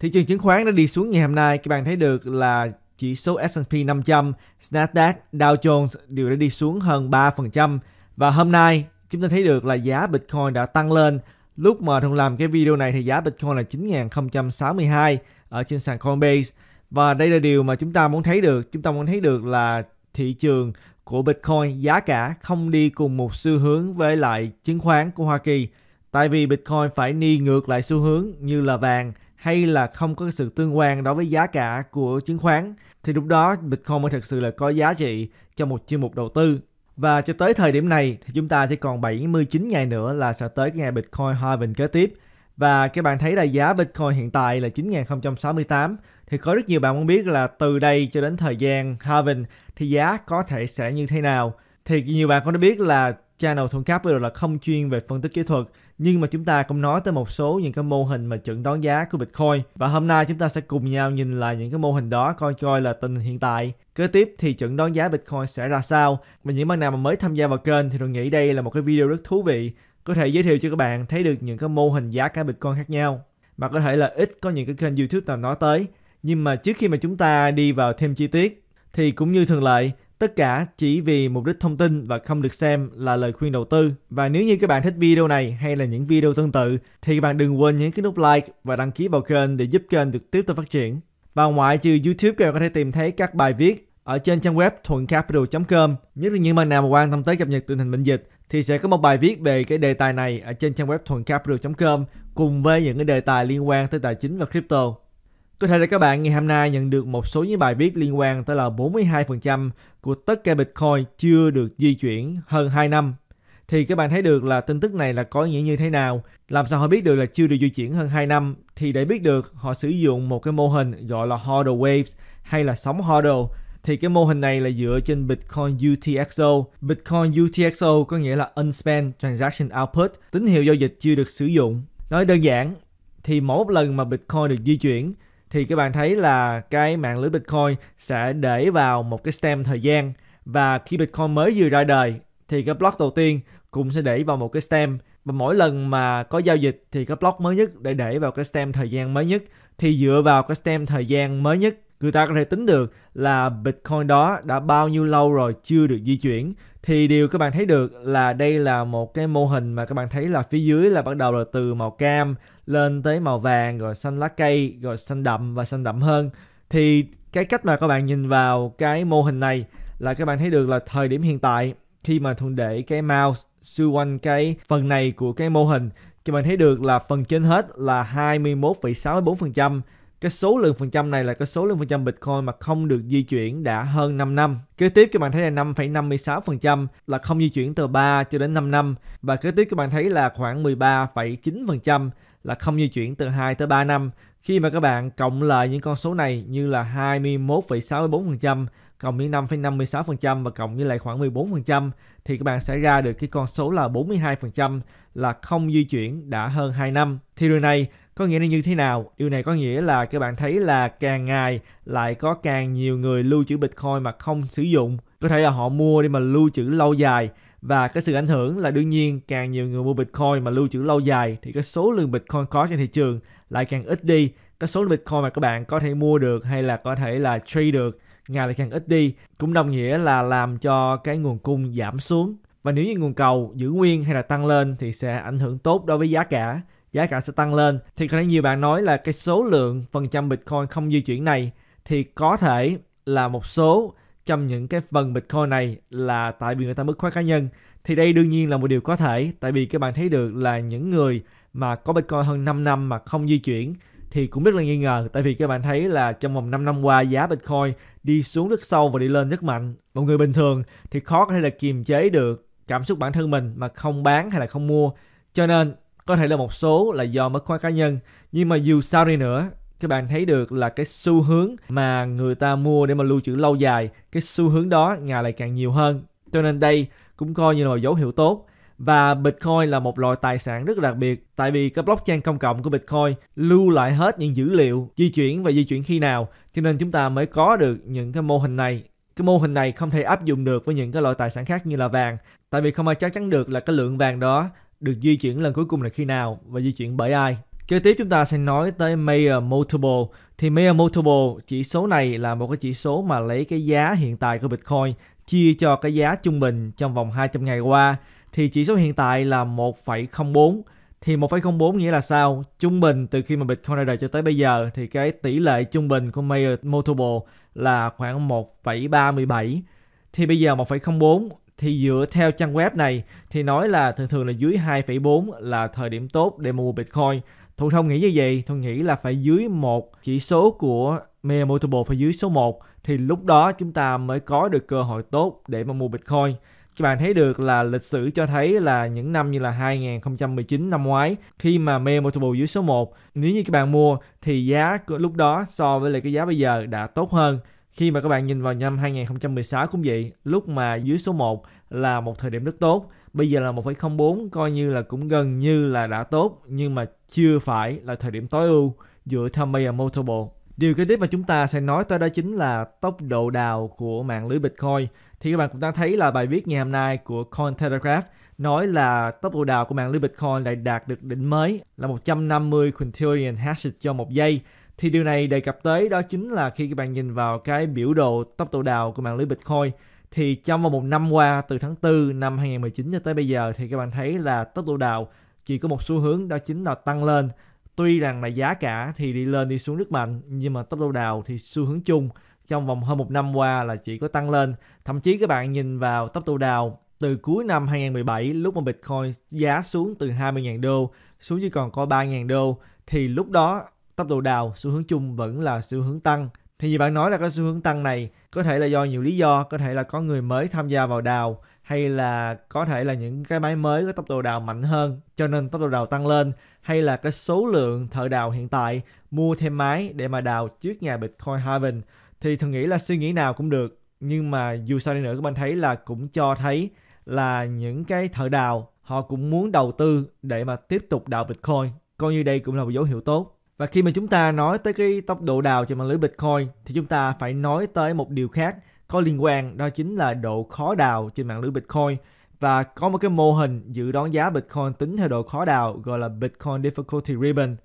Thị trường chứng khoán đã đi xuống ngày hôm nay, các bạn thấy được là chỉ số S&P 500, Nasdaq, Dow Jones đều đã đi xuống hơn 3%. Và hôm nay chúng ta thấy được là giá Bitcoin đã tăng lên. Lúc mà Thông làm cái video này thì giá Bitcoin là 9.062 ở trên sàn Coinbase. Và đây là điều mà chúng ta muốn thấy được. Chúng ta muốn thấy được là thị trường của Bitcoin giá cả không đi cùng một xu hướng với lại chứng khoán của Hoa Kỳ. Tại vì Bitcoin phải đi ngược lại xu hướng như là vàng, hay là không có sự tương quan đối với giá cả của chứng khoán thì lúc đó Bitcoin mới thực sự là có giá trị cho một chuyên mục đầu tư. Và cho tới thời điểm này thì chúng ta chỉ còn 79 ngày nữa là sẽ tới cái ngày Bitcoin halving kế tiếp. Và các bạn thấy là giá Bitcoin hiện tại là 9068 thì có rất nhiều bạn muốn biết là từ đây cho đến thời gian halving thì giá có thể sẽ như thế nào. Thì nhiều bạn cũng đã biết là Channel Thuận Cáp bây giờ là không chuyên về phân tích kỹ thuật nhưng mà chúng ta cũng nói tới một số những cái mô hình mà chuẩn đoán giá của Bitcoin và hôm nay chúng ta sẽ cùng nhau nhìn lại những cái mô hình đó coi coi là tình hiện tại kế tiếp thì chuẩn đoán giá Bitcoin sẽ ra sao và những bạn nào mà mới tham gia vào kênh thì tôi nghĩ đây là một cái video rất thú vị có thể giới thiệu cho các bạn thấy được những cái mô hình giá cả Bitcoin khác nhau mà có thể là ít có những cái kênh YouTube nào nói tới nhưng mà trước khi mà chúng ta đi vào thêm chi tiết thì cũng như thường lệ Tất cả chỉ vì mục đích thông tin và không được xem là lời khuyên đầu tư. Và nếu như các bạn thích video này hay là những video tương tự thì các bạn đừng quên nhấn cái nút like và đăng ký vào kênh để giúp kênh được tiếp tục phát triển. Và ngoại trừ YouTube các bạn có thể tìm thấy các bài viết ở trên trang web thuầncapital.com. Nhất là những bạn nào mà quan tâm tới cập nhật tình hình bệnh dịch thì sẽ có một bài viết về cái đề tài này ở trên trang web thuầncapital.com cùng với những cái đề tài liên quan tới tài chính và crypto. Có thể là các bạn ngày hôm nay nhận được một số những bài viết liên quan tới là 42% của tất cả Bitcoin chưa được di chuyển hơn 2 năm. Thì các bạn thấy được là tin tức này là có nghĩa như thế nào? Làm sao họ biết được là chưa được di chuyển hơn 2 năm? Thì để biết được, họ sử dụng một cái mô hình gọi là Hodl Waves hay là sóng Hodl thì cái mô hình này là dựa trên Bitcoin UTXO. Bitcoin UTXO có nghĩa là Unspent Transaction Output, tín hiệu giao dịch chưa được sử dụng. Nói đơn giản, thì mỗi lần mà Bitcoin được di chuyển thì các bạn thấy là cái mạng lưới Bitcoin sẽ để vào một cái stem thời gian và khi Bitcoin mới vừa ra đời thì cái block đầu tiên cũng sẽ để vào một cái stem và mỗi lần mà có giao dịch thì cái block mới nhất để để vào cái stem thời gian mới nhất thì dựa vào cái stem thời gian mới nhất người ta có thể tính được là Bitcoin đó đã bao nhiêu lâu rồi chưa được di chuyển thì điều các bạn thấy được là đây là một cái mô hình mà các bạn thấy là phía dưới là bắt đầu là từ màu cam lên tới màu vàng rồi xanh lá cây rồi xanh đậm và xanh đậm hơn thì cái cách mà các bạn nhìn vào cái mô hình này là các bạn thấy được là thời điểm hiện tại khi mà thuần để cái mouse xung quanh cái phần này của cái mô hình các bạn thấy được là phần trên hết là 21,64% cái số lượng phần trăm này là cái số lượng phần trăm Bitcoin mà không được di chuyển đã hơn 5 năm. Kế tiếp các bạn thấy là 5,56% là không di chuyển từ 3 cho đến 5 năm và kế tiếp các bạn thấy là khoảng 13,9% là không di chuyển từ 2 tới 3 năm khi mà các bạn cộng lại những con số này như là 21,64% cộng với 5,56% và cộng với lại khoảng 14% thì các bạn sẽ ra được cái con số là 42% là không di chuyển đã hơn 2 năm. Thì điều này có nghĩa là như thế nào? Điều này có nghĩa là các bạn thấy là càng ngày lại có càng nhiều người lưu trữ Bitcoin mà không sử dụng. Có thể là họ mua đi mà lưu trữ lâu dài và cái sự ảnh hưởng là đương nhiên càng nhiều người mua Bitcoin mà lưu trữ lâu dài thì cái số lượng Bitcoin có trên thị trường lại càng ít đi cái số lượng Bitcoin mà các bạn có thể mua được hay là có thể là trade được ngày lại càng ít đi cũng đồng nghĩa là làm cho cái nguồn cung giảm xuống và nếu như nguồn cầu giữ nguyên hay là tăng lên thì sẽ ảnh hưởng tốt đối với giá cả giá cả sẽ tăng lên thì có thể nhiều bạn nói là cái số lượng phần trăm Bitcoin không di chuyển này thì có thể là một số trong những cái phần Bitcoin này là tại vì người ta mất khóa cá nhân thì đây đương nhiên là một điều có thể tại vì các bạn thấy được là những người mà có Bitcoin hơn 5 năm mà không di chuyển thì cũng rất là nghi ngờ tại vì các bạn thấy là trong vòng 5 năm qua giá Bitcoin đi xuống rất sâu và đi lên rất mạnh. Một người bình thường thì khó có thể là kiềm chế được cảm xúc bản thân mình mà không bán hay là không mua. Cho nên có thể là một số là do mất khóa cá nhân nhưng mà dù sao đi nữa các bạn thấy được là cái xu hướng mà người ta mua để mà lưu trữ lâu dài cái xu hướng đó ngày lại càng nhiều hơn cho nên đây cũng coi như là dấu hiệu tốt và Bitcoin là một loại tài sản rất đặc biệt tại vì cái blockchain công cộng của Bitcoin lưu lại hết những dữ liệu di chuyển và di chuyển khi nào cho nên chúng ta mới có được những cái mô hình này cái mô hình này không thể áp dụng được với những cái loại tài sản khác như là vàng tại vì không ai chắc chắn được là cái lượng vàng đó được di chuyển lần cuối cùng là khi nào và di chuyển bởi ai Kế tiếp chúng ta sẽ nói tới Mayer Multiple. Thì Mayer Multiple, chỉ số này là một cái chỉ số mà lấy cái giá hiện tại của Bitcoin chia cho cái giá trung bình trong vòng 200 ngày qua. Thì chỉ số hiện tại là 1,04. Thì 1,04 nghĩa là sao? Trung bình từ khi mà Bitcoin ra đời cho tới bây giờ thì cái tỷ lệ trung bình của Mayer Multiple là khoảng 1,37. Thì bây giờ 1,04 thì dựa theo trang web này thì nói là thường thường là dưới 2,4 là thời điểm tốt để mua Bitcoin Thu không nghĩ như vậy, Thu nghĩ là phải dưới một chỉ số của Mea Multiple phải dưới số 1 thì lúc đó chúng ta mới có được cơ hội tốt để mà mua Bitcoin. Các bạn thấy được là lịch sử cho thấy là những năm như là 2019 năm ngoái khi mà Mea Multiple dưới số 1 nếu như các bạn mua thì giá lúc đó so với lại cái giá bây giờ đã tốt hơn. Khi mà các bạn nhìn vào năm 2016 cũng vậy, lúc mà dưới số 1 là một thời điểm rất tốt bây giờ là 1,04 coi như là cũng gần như là đã tốt nhưng mà chưa phải là thời điểm tối ưu giữa theo Mayer Multiple. Điều kế tiếp mà chúng ta sẽ nói tới đó chính là tốc độ đào của mạng lưới Bitcoin. Thì các bạn cũng đã thấy là bài viết ngày hôm nay của Cointelegraph nói là tốc độ đào của mạng lưới Bitcoin lại đạt được đỉnh mới là 150 quintillion hashes cho một giây. Thì điều này đề cập tới đó chính là khi các bạn nhìn vào cái biểu đồ tốc độ đào của mạng lưới Bitcoin thì trong vòng một năm qua từ tháng 4 năm 2019 cho tới bây giờ thì các bạn thấy là tốc độ đào chỉ có một xu hướng đó chính là tăng lên tuy rằng là giá cả thì đi lên đi xuống rất mạnh nhưng mà tốc độ đào thì xu hướng chung trong vòng hơn một năm qua là chỉ có tăng lên thậm chí các bạn nhìn vào tốc độ đào từ cuối năm 2017 lúc mà Bitcoin giá xuống từ 20.000 đô xuống chỉ còn có 3.000 đô thì lúc đó tốc độ đào xu hướng chung vẫn là xu hướng tăng thì như bạn nói là cái xu hướng tăng này có thể là do nhiều lý do, có thể là có người mới tham gia vào đào hay là có thể là những cái máy mới có tốc độ đào mạnh hơn cho nên tốc độ đào tăng lên hay là cái số lượng thợ đào hiện tại mua thêm máy để mà đào trước nhà Bitcoin Harvin thì thường nghĩ là suy nghĩ nào cũng được nhưng mà dù sao đi nữa các bạn thấy là cũng cho thấy là những cái thợ đào họ cũng muốn đầu tư để mà tiếp tục đào Bitcoin coi như đây cũng là một dấu hiệu tốt và khi mà chúng ta nói tới cái tốc độ đào trên mạng lưới Bitcoin thì chúng ta phải nói tới một điều khác có liên quan đó chính là độ khó đào trên mạng lưới Bitcoin và có một cái mô hình dự đoán giá Bitcoin tính theo độ khó đào gọi là Bitcoin Difficulty Ribbon.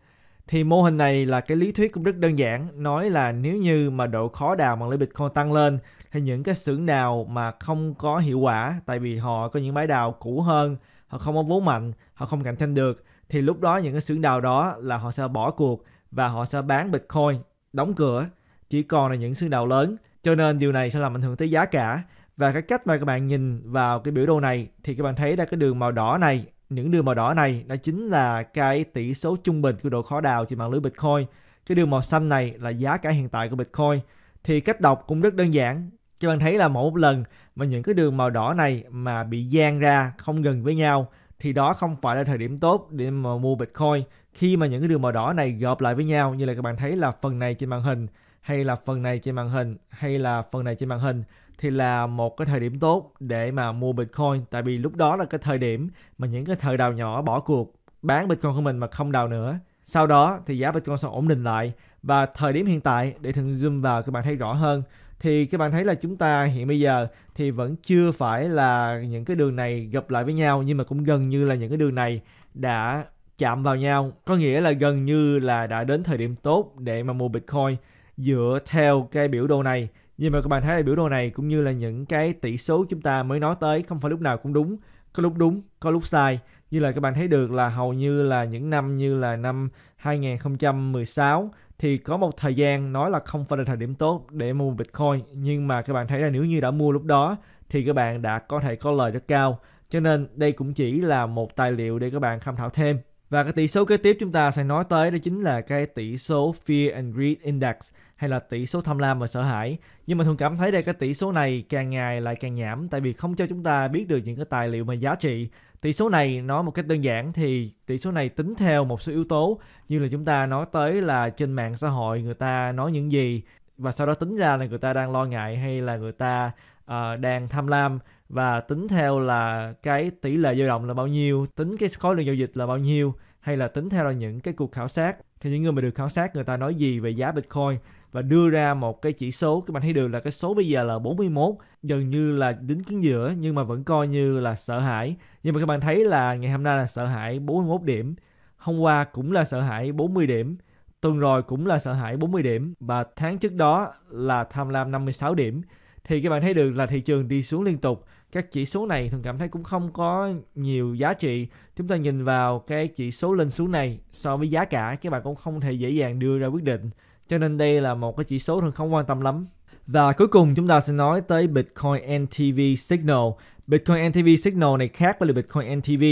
Thì mô hình này là cái lý thuyết cũng rất đơn giản, nói là nếu như mà độ khó đào mạng lưới Bitcoin tăng lên thì những cái xưởng đào mà không có hiệu quả tại vì họ có những máy đào cũ hơn, họ không có vốn mạnh, họ không cạnh tranh được thì lúc đó những cái xưởng đào đó là họ sẽ bỏ cuộc và họ sẽ bán Bitcoin, đóng cửa, chỉ còn là những xưởng đào lớn. Cho nên điều này sẽ làm ảnh hưởng tới giá cả. Và cái cách mà các bạn nhìn vào cái biểu đồ này thì các bạn thấy là cái đường màu đỏ này, những đường màu đỏ này đó chính là cái tỷ số trung bình của độ khó đào trên mạng lưới Bitcoin. Cái đường màu xanh này là giá cả hiện tại của Bitcoin. Thì cách đọc cũng rất đơn giản. Các bạn thấy là mỗi một lần mà những cái đường màu đỏ này mà bị gian ra không gần với nhau thì đó không phải là thời điểm tốt để mà mua Bitcoin khi mà những cái đường màu đỏ này gộp lại với nhau như là các bạn thấy là phần này trên màn hình hay là phần này trên màn hình hay là phần này trên màn hình thì là một cái thời điểm tốt để mà mua Bitcoin tại vì lúc đó là cái thời điểm mà những cái thời đào nhỏ bỏ cuộc bán Bitcoin của mình mà không đào nữa. Sau đó thì giá Bitcoin sẽ ổn định lại và thời điểm hiện tại để thường zoom vào các bạn thấy rõ hơn thì các bạn thấy là chúng ta hiện bây giờ thì vẫn chưa phải là những cái đường này gặp lại với nhau nhưng mà cũng gần như là những cái đường này đã chạm vào nhau có nghĩa là gần như là đã đến thời điểm tốt để mà mua bitcoin dựa theo cái biểu đồ này nhưng mà các bạn thấy là biểu đồ này cũng như là những cái tỷ số chúng ta mới nói tới không phải lúc nào cũng đúng có lúc đúng có lúc sai như là các bạn thấy được là hầu như là những năm như là năm 2016 thì có một thời gian nói là không phải là thời điểm tốt để mua Bitcoin nhưng mà các bạn thấy là nếu như đã mua lúc đó thì các bạn đã có thể có lời rất cao cho nên đây cũng chỉ là một tài liệu để các bạn tham khảo thêm và cái tỷ số kế tiếp chúng ta sẽ nói tới đó chính là cái tỷ số Fear and Greed Index hay là tỷ số tham lam và sợ hãi. Nhưng mà thường cảm thấy đây cái tỷ số này càng ngày lại càng nhảm tại vì không cho chúng ta biết được những cái tài liệu mà giá trị. Tỷ số này nói một cách đơn giản thì tỷ số này tính theo một số yếu tố như là chúng ta nói tới là trên mạng xã hội người ta nói những gì và sau đó tính ra là người ta đang lo ngại hay là người ta uh, đang tham lam và tính theo là cái tỷ lệ dao động là bao nhiêu, tính cái khối lượng giao dịch là bao nhiêu hay là tính theo là những cái cuộc khảo sát thì những người mà được khảo sát người ta nói gì về giá Bitcoin và đưa ra một cái chỉ số các bạn thấy được là cái số bây giờ là 41 gần như là đính cứng giữa nhưng mà vẫn coi như là sợ hãi nhưng mà các bạn thấy là ngày hôm nay là sợ hãi 41 điểm hôm qua cũng là sợ hãi 40 điểm tuần rồi cũng là sợ hãi 40 điểm và tháng trước đó là tham lam 56 điểm thì các bạn thấy được là thị trường đi xuống liên tục các chỉ số này thường cảm thấy cũng không có nhiều giá trị chúng ta nhìn vào cái chỉ số lên xuống này so với giá cả các bạn cũng không thể dễ dàng đưa ra quyết định cho nên đây là một cái chỉ số thường không quan tâm lắm và cuối cùng chúng ta sẽ nói tới Bitcoin NTV Signal Bitcoin NTV Signal này khác với là Bitcoin NTV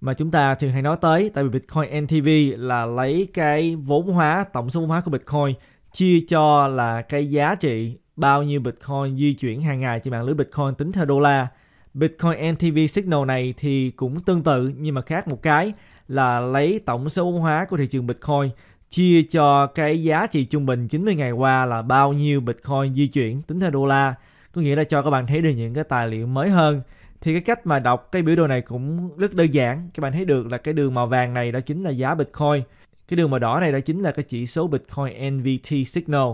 mà chúng ta thường hay nói tới tại vì Bitcoin NTV là lấy cái vốn hóa tổng số vốn hóa của Bitcoin chia cho là cái giá trị bao nhiêu Bitcoin di chuyển hàng ngày trên mạng lưới Bitcoin tính theo đô la. Bitcoin NTV Signal này thì cũng tương tự nhưng mà khác một cái là lấy tổng số vốn hóa của thị trường Bitcoin chia cho cái giá trị trung bình 90 ngày qua là bao nhiêu Bitcoin di chuyển tính theo đô la. Có nghĩa là cho các bạn thấy được những cái tài liệu mới hơn. Thì cái cách mà đọc cái biểu đồ này cũng rất đơn giản. Các bạn thấy được là cái đường màu vàng này đó chính là giá Bitcoin. Cái đường màu đỏ này đó chính là cái chỉ số Bitcoin NVT Signal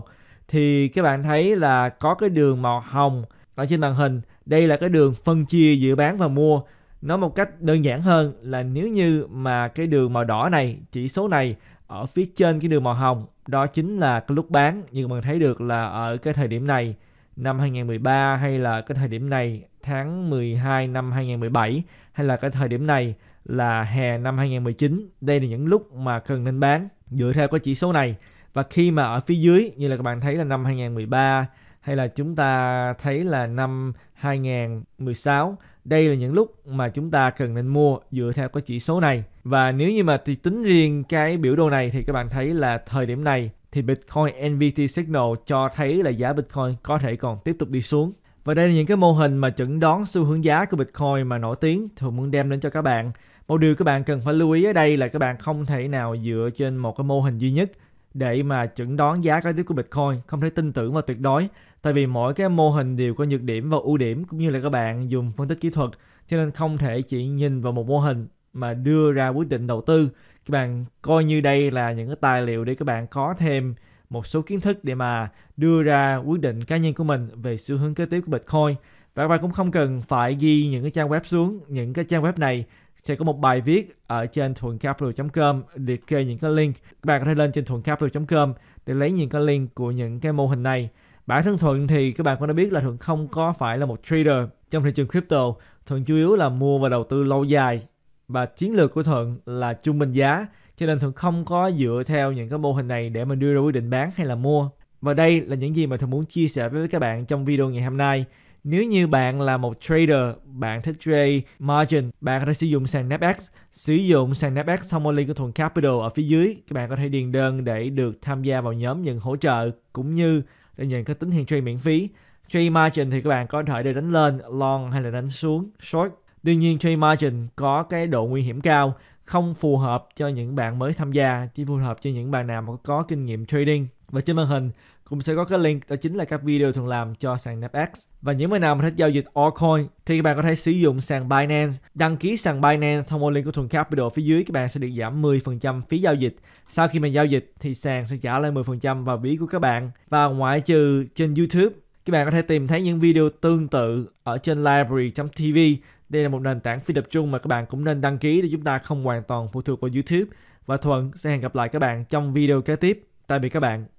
thì các bạn thấy là có cái đường màu hồng ở trên màn hình đây là cái đường phân chia giữa bán và mua nó một cách đơn giản hơn là nếu như mà cái đường màu đỏ này chỉ số này ở phía trên cái đường màu hồng đó chính là cái lúc bán như bạn thấy được là ở cái thời điểm này năm 2013 hay là cái thời điểm này tháng 12 năm 2017 hay là cái thời điểm này là hè năm 2019 đây là những lúc mà cần nên bán dựa theo cái chỉ số này và khi mà ở phía dưới như là các bạn thấy là năm 2013 hay là chúng ta thấy là năm 2016 đây là những lúc mà chúng ta cần nên mua dựa theo cái chỉ số này và nếu như mà thì tính riêng cái biểu đồ này thì các bạn thấy là thời điểm này thì Bitcoin NVT Signal cho thấy là giá Bitcoin có thể còn tiếp tục đi xuống và đây là những cái mô hình mà chẩn đoán xu hướng giá của Bitcoin mà nổi tiếng thường muốn đem đến cho các bạn một điều các bạn cần phải lưu ý ở đây là các bạn không thể nào dựa trên một cái mô hình duy nhất để mà chẩn đoán giá cái tiếp của Bitcoin không thể tin tưởng và tuyệt đối tại vì mỗi cái mô hình đều có nhược điểm và ưu điểm cũng như là các bạn dùng phân tích kỹ thuật cho nên không thể chỉ nhìn vào một mô hình mà đưa ra quyết định đầu tư các bạn coi như đây là những cái tài liệu để các bạn có thêm một số kiến thức để mà đưa ra quyết định cá nhân của mình về xu hướng kế tiếp của Bitcoin và các bạn cũng không cần phải ghi những cái trang web xuống những cái trang web này thì có một bài viết ở trên thuầncapital.com liệt kê những cái link các bạn có thể lên trên thuầncapital.com để lấy những cái link của những cái mô hình này bản thân thuận thì các bạn cũng đã biết là thuận không có phải là một trader trong thị trường crypto thuận chủ yếu là mua và đầu tư lâu dài và chiến lược của thuận là trung bình giá cho nên thuận không có dựa theo những cái mô hình này để mình đưa ra quyết định bán hay là mua và đây là những gì mà thuận muốn chia sẻ với các bạn trong video ngày hôm nay nếu như bạn là một trader, bạn thích trade margin, bạn có thể sử dụng sàn Napex. Sử dụng sàn Napex Somali của Thuận Capital ở phía dưới, các bạn có thể điền đơn để được tham gia vào nhóm nhận hỗ trợ cũng như để nhận các tính hiện trade miễn phí. Trade margin thì các bạn có thể để đánh lên long hay là đánh xuống short. Tuy nhiên trade margin có cái độ nguy hiểm cao, không phù hợp cho những bạn mới tham gia, chỉ phù hợp cho những bạn nào mà có kinh nghiệm trading. Và trên màn hình cũng sẽ có cái link đó chính là các video thường làm cho sàn NAPX. Và những người nào mà thích giao dịch altcoin thì các bạn có thể sử dụng sàn Binance. Đăng ký sàn Binance thông qua link của Thuần Capital phía dưới các bạn sẽ được giảm 10% phí giao dịch. Sau khi mình giao dịch thì sàn sẽ trả lại 10% vào ví của các bạn. Và ngoại trừ trên YouTube các bạn có thể tìm thấy những video tương tự ở trên library.tv. Đây là một nền tảng phi tập trung mà các bạn cũng nên đăng ký để chúng ta không hoàn toàn phụ thuộc vào YouTube. Và Thuận sẽ hẹn gặp lại các bạn trong video kế tiếp. Tạm biệt các bạn.